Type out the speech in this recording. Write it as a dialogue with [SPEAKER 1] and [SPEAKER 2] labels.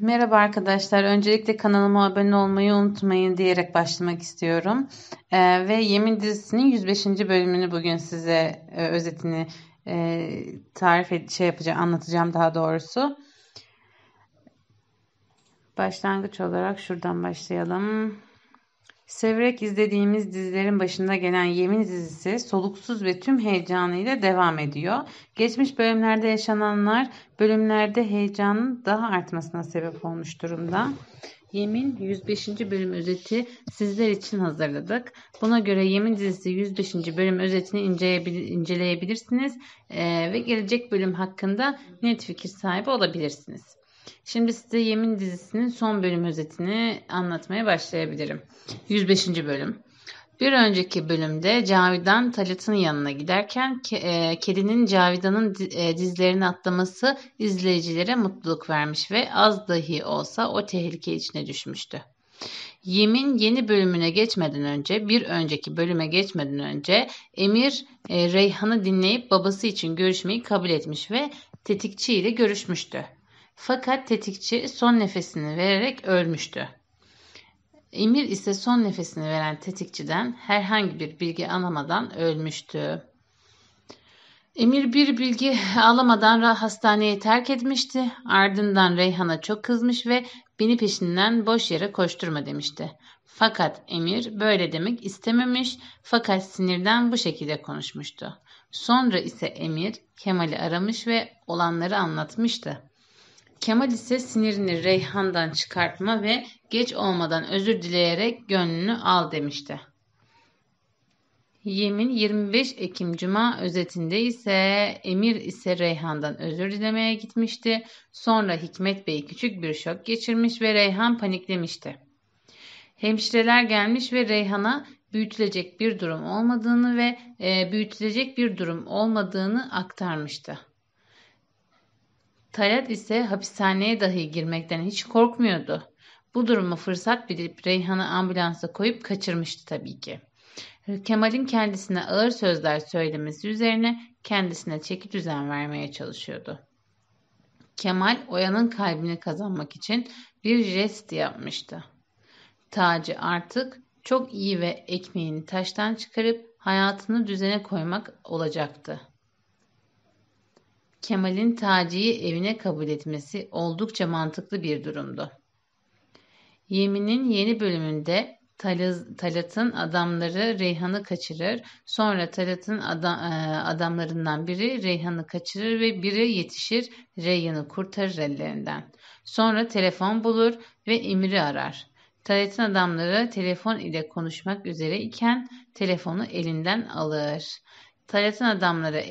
[SPEAKER 1] Merhaba arkadaşlar. Öncelikle kanalıma abone olmayı unutmayın diyerek başlamak istiyorum. Ee, ve Yemin dizisinin 105. bölümünü bugün size e, özetini e, tarif et, şey yapacağım, anlatacağım daha doğrusu. Başlangıç olarak şuradan başlayalım. Severek izlediğimiz dizilerin başında gelen Yemin dizisi soluksuz ve tüm heyecanıyla devam ediyor. Geçmiş bölümlerde yaşananlar bölümlerde heyecanın daha artmasına sebep olmuş durumda. Yemin 105. bölüm özeti sizler için hazırladık. Buna göre Yemin dizisi 105. bölüm özetini inceleyebilirsiniz ee, ve gelecek bölüm hakkında net fikir sahibi olabilirsiniz. Şimdi size Yemin dizisinin son bölüm özetini anlatmaya başlayabilirim. 105. bölüm. Bir önceki bölümde Cavidan Talat'ın yanına giderken e, kedinin Cavidan'ın e, dizlerini atlaması izleyicilere mutluluk vermiş ve az dahi olsa o tehlike içine düşmüştü. Yemin yeni bölümüne geçmeden önce, bir önceki bölüme geçmeden önce Emir e, Reyhan'ı dinleyip babası için görüşmeyi kabul etmiş ve tetikçi ile görüşmüştü. Fakat tetikçi son nefesini vererek ölmüştü. Emir ise son nefesini veren tetikçiden herhangi bir bilgi alamadan ölmüştü. Emir bir bilgi alamadan hastaneyi terk etmişti. Ardından Reyhan'a çok kızmış ve beni peşinden boş yere koşturma demişti. Fakat Emir böyle demek istememiş fakat sinirden bu şekilde konuşmuştu. Sonra ise Emir Kemal'i aramış ve olanları anlatmıştı. Kemal ise sinirini Reyhan'dan çıkartma ve geç olmadan özür dileyerek gönlünü al demişti. Yemin 25 Ekim Cuma özetinde ise Emir ise Reyhan'dan özür dilemeye gitmişti. Sonra Hikmet Bey küçük bir şok geçirmiş ve Reyhan paniklemişti. Hemşireler gelmiş ve Reyhan'a büyütülecek bir durum olmadığını ve e, büyütülecek bir durum olmadığını aktarmıştı. Talat ise hapishaneye dahi girmekten hiç korkmuyordu. Bu durumu fırsat bilip Reyhan'ı ambulansa koyup kaçırmıştı tabii ki. Kemal'in kendisine ağır sözler söylemesi üzerine kendisine çeki düzen vermeye çalışıyordu. Kemal Oya'nın kalbini kazanmak için bir jest yapmıştı. Taci artık çok iyi ve ekmeğini taştan çıkarıp hayatını düzene koymak olacaktı. Kemal'in Taci'yi evine kabul etmesi oldukça mantıklı bir durumdu. Yemin'in yeni bölümünde Talat'ın adamları Reyhan'ı kaçırır. Sonra Talat'ın adam, e, adamlarından biri Reyhan'ı kaçırır ve biri yetişir Reyhan'ı kurtarır ellerinden. Sonra telefon bulur ve Emir'i arar. Talat'ın adamları telefon ile konuşmak üzere iken telefonu elinden alır. Talat'ın adamları Emir